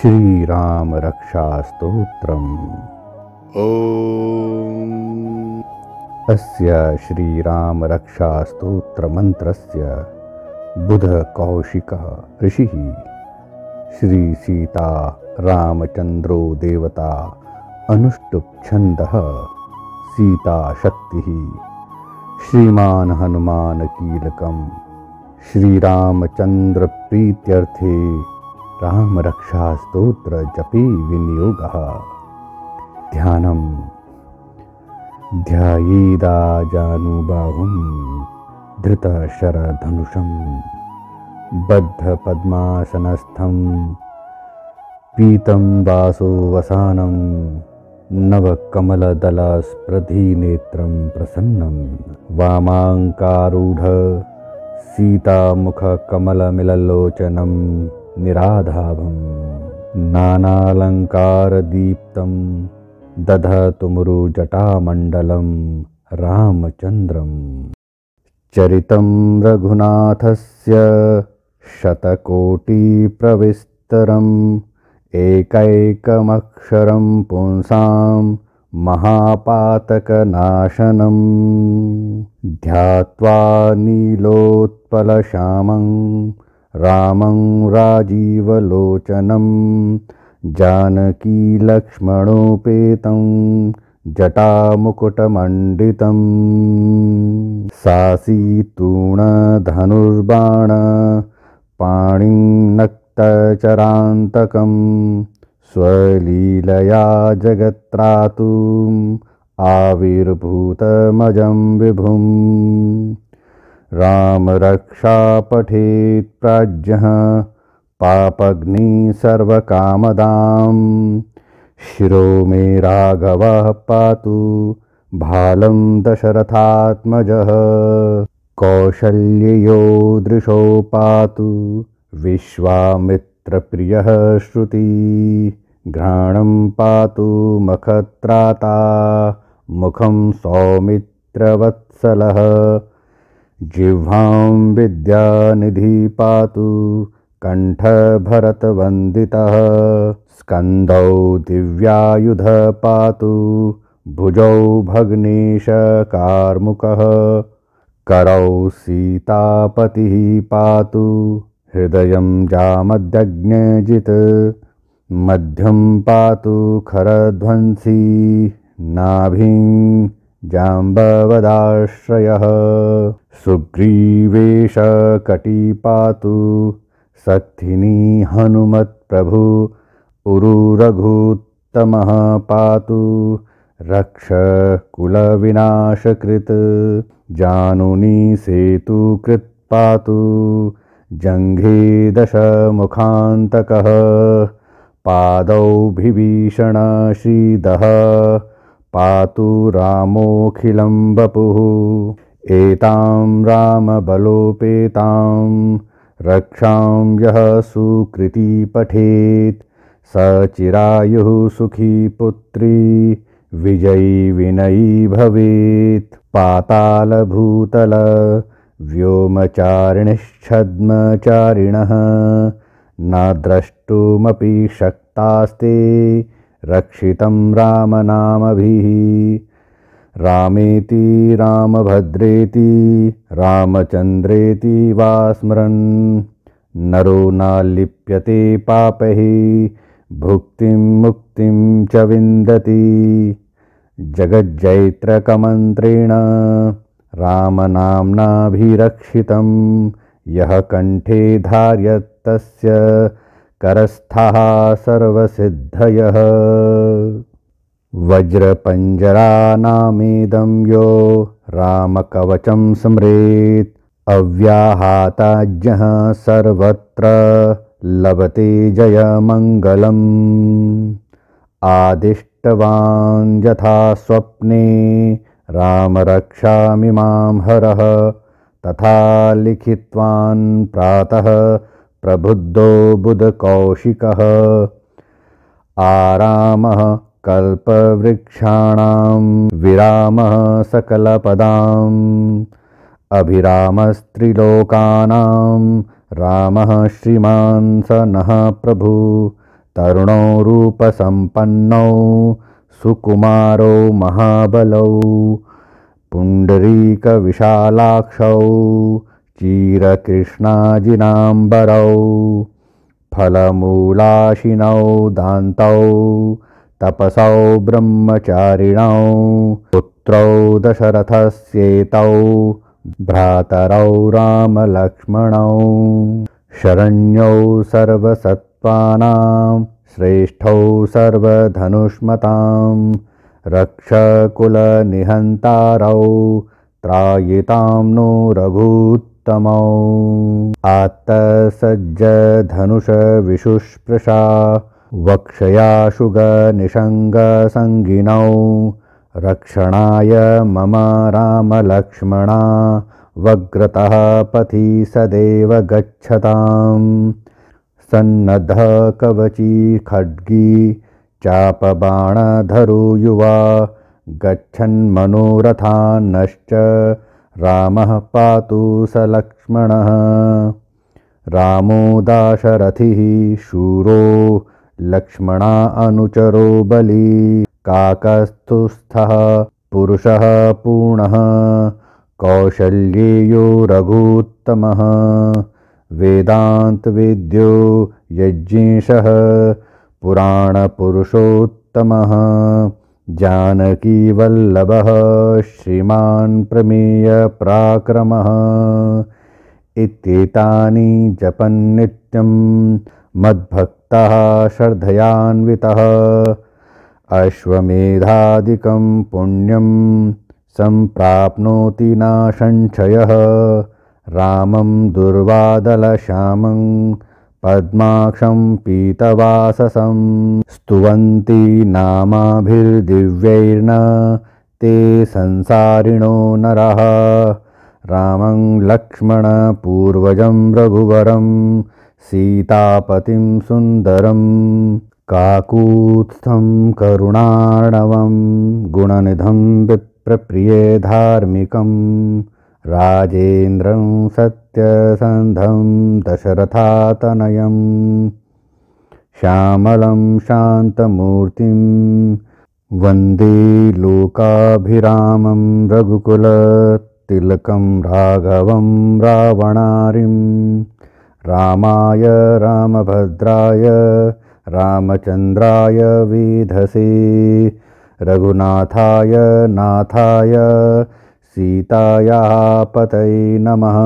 श्री राम रक्षा रक्षास्तोत्रम् ॐ अस्य कौशिक ऋषि श्री सीता रामचंद्रो देवता छंद सीता शक्ति अनुष्टुप्छन्दः सीताशक्तिः श्रीमान् हनुमानकीलकं प्रीत्यर्थे रामरक्षास्तोत्र जपी विनियोगः ध्यानं ध्यायेदाजानुबाहुं धृतशरधनुषं बद्धपद्मासनस्थं पीतं वासोवसानं नवकमलदलस्प्रनेत्रं प्रसन्नं वामाङ्कारूढसीतामुखकमलमिललोचनम् निराधाभं नानालङ्कारदीप्तं दधतुमुरुजटामण्डलं रामचन्द्रम् चरितं रघुनाथस्य शतकोटिप्रविस्तरम् एकैकमक्षरं पुंसां महापातकनाशनं ध्यात्वा नीलोत्पलशामम् रामं राजीवलोचनं जानकीलक्ष्मणोपेतं जटामुकुटमण्डितं सासी पाणिं नक्तचरान्तकं स्वलीलया जगत्रातु आविर्भूतमजं विभुम् पठेत् प्राज्ञः पापग्नि सर्वकामदाम् शिरो मे राघवः पातु भालं दशरथात्मजः कौशल्ययो दृशो पातु विश्वामित्रप्रियः श्रुति घ्राणं पातु मखत्राता मुखं सौमित्रवत्सलः जिह्वां विद्यानिधि पातु कण्ठभरतवन्दितः दिव्यायुध पातु भुजौ भग्नेशकार्मुकः करौ सीतापतिः पातु हृदयं जामद्यज्ञजित् मध्यं पातु खरध्वंसी नाभिं जाम्बवदाश्रयः सक्थिनी हनुमत्प्रभु उरुरघुत्तमः पातु रक्ष कुलविनाशकृत् जानुनी सेतु कृत्पातु जङ्घे दशमुखान्तकः पादौ श्रीदः पातु रामोऽखिलं वपुः एतां रामबलोपेतां रक्षां यः सुकृती पठेत् स चिरायुः सुखी पुत्री विजयी विनयी भवेत् पातालभूतल व्योमचारिणश्चद्मचारिणः न द्रष्टुमपि शक्तास्ते रक्षितं रामनामभिः रामेति रामभद्रेति रामचन्द्रेति वा स्मरन् नरो नािप्यते पापैः भुक्तिं मुक्तिं च विन्दति जगज्जैत्रकमन्त्रेण रामनाम्नाभिरक्षितं यः कण्ठे धार्यत्तस्य करस्थः सर्वसिद्धयः वज्रपञ्जरानामेदं यो रामकवचं स्मरेत् अव्याहाताज्ञः सर्वत्र लभते जयमङ्गलम् आदिष्टवान् यथा स्वप्ने रामरक्षामिमां हरः तथा लिखित्वान् प्रातः प्रबुद्धो बुधकौशिकः आरामः कल्पवृक्षाणां विरामः सकलपदाम् अभिरामस्त्रिलोकानां रामः श्रीमान् स नः प्रभु तरुणौ रूपसम्पन्नौ सुकुमारौ महाबलौ पुण्डरीकविशालाक्षौ चीरकृष्णाजिनाम्बरौ फलमूलाशिनौ दान्तौ तपसौ ब्रह्मचारिणौ पुत्रौ दशरथस्येतौ भ्रातरौ रामलक्ष्मणौ शरण्यौ सर्वसत्त्वानां श्रेष्ठौ सर्वधनुष्मतां रक्षकुलनिहन्तारौ त्रायितां नो रघूत्तमौ आत्तसज्जधनुषविशुष्पृशा वक्षयाशुगनिषङ्गसङ्गिनौ रक्षणाय मम रामलक्ष्मणा वग्रतः पथि सदेव गच्छतां कवची खड्गी चापबाणधरु युवा गच्छन्मनोरथा नश्च रामः पातु स लक्ष्मणः रामो दाशरथिः शूरो लक्ष्मणा अनुचरो बली काकस्तुस्थः पुरुषः पूर्णः कौशल्येयो रघोत्तमः वेदान्तवेद्यो यज्ञेशः पुराणपुरुषोत्तमः जानकीवल्लभः श्रीमान् प्रमेय प्राक्रमः इत्येतानि जपन्नित्यं नित्यं तः श्रद्धयान्वितः अश्वमेधादिकं पुण्यं सम्प्राप्नोति न रामं दुर्वादलश्यामं पद्माक्षं पीतवाससं स्तुवन्ति नामाभिर्दिव्यैर्न ते संसारिणो नरः रामं लक्ष्मणपूर्वजं रघुवरम् सीतापतिं सुन्दरं काकूत्स्थं करुणार्णवं गुणनिधं विप्रप्रिये धार्मिकं राजेन्द्रं सत्यसन्धं दशरथातनयम् श्यामलं शान्तमूर्तिं वन्दे लोकाभिरामं रघुकुलतिलकं राघवं रावणारिम् रामाय रामभद्राय रामचन्द्राय विधसि रघुनाथाय नाथाय सीतायाः पतये नमः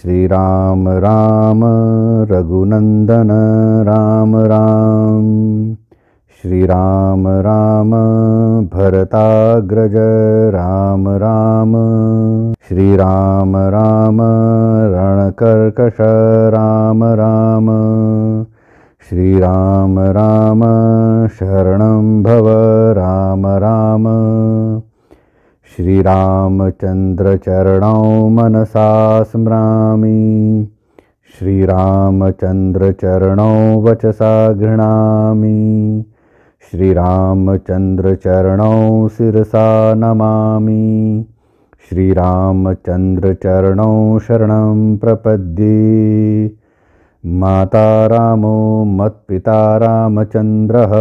श्रीराम राम रघुनन्दन राम राम श्रीराम राम भरताग्रज राम राम श्रीराम राम रणकर्कश राम राम श्रीराम राम शरणं भव राम राम श्रीरामचन्द्रचरणौ मनसा स्मरामि श्रीरामचन्द्रचरणौ वचसा गृह्णामि श्रीरामचन्द्रचरणौ शिरसा नमामि श्रीरामचन्द्रचरणौ शरणं प्रपद्ये माता रामो मत्पिता रामचन्द्रः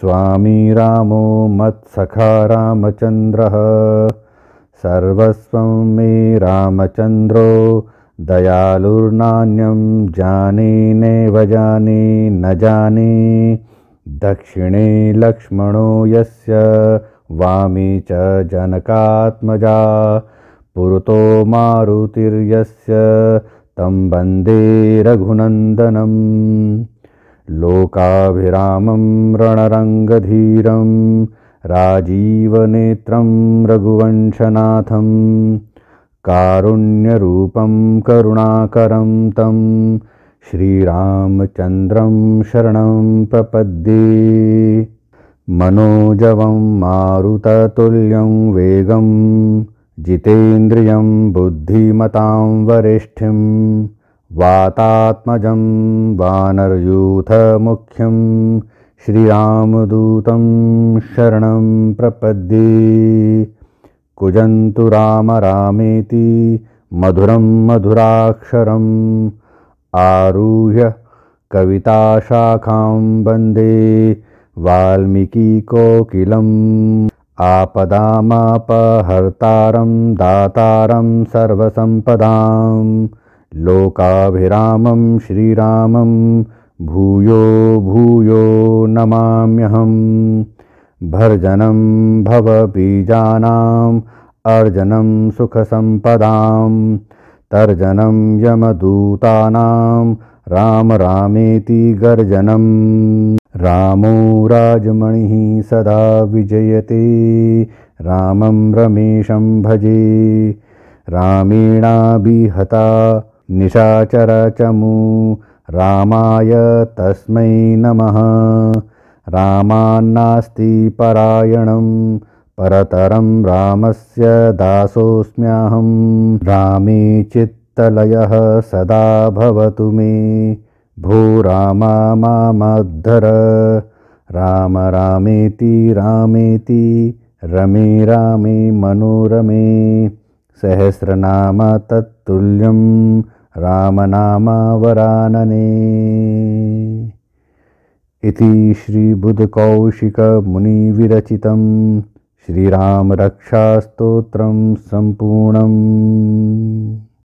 स्वामी रामो मत्सखा रामचन्द्रः सर्वस्वं मे रामचन्द्रो दयालुर्नान्यं जानी नैव जाने न जाने दक्षिणे लक्ष्मणो यस्य वामी च जनकात्मजा पुरतो मारुतिर्यस्य तं वन्दे रघुनन्दनं लोकाभिरामं रणरङ्गधीरं राजीवनेत्रं रघुवंशनाथं कारुण्यरूपं करुणाकरं तम् श्रीरामचन्द्रं शरणं प्रपद्ये मनोजवं मारुततुल्यं वेगं जितेन्द्रियं बुद्धिमतां वरिष्ठिं वातात्मजं वानरयूथमुख्यं श्रीरामदूतं शरणं प्रपद्ये कुजन्तु राम रामेति मधुरं मधुराक्षरम् आरुह्य कविताशाखां वन्दे वाल्मीकिकोकिलम् आपदामापहर्तारं दातारं सर्वसम्पदां लोकाभिरामं श्रीरामं भूयो भूयो नमाम्यहम् भर्जनं भवबीजानाम् अर्जनं सुखसम्पदाम् तर्जनं यमदूतानां राम रामेति गर्जनम् रामो राजमणिः सदा विजयते रामं रमेशं भजे रामेणाभिहता निशाचरचमु रामाय तस्मै नमः रामान्नास्ति परायणम् परतरं रामस्य दासोऽस्म्यहं रामे चित्तलयः सदा भवतु मे भूरामा राम रामेती, राम रामेति रामेति रमे रामे मनोरमे सहस्रनाम तत्तुल्यं रामनामावरानने इति श्रीबुधकौशिकमुनिविरचितम् श्रीरामरक्षास्तोत्रं सम्पूर्णम्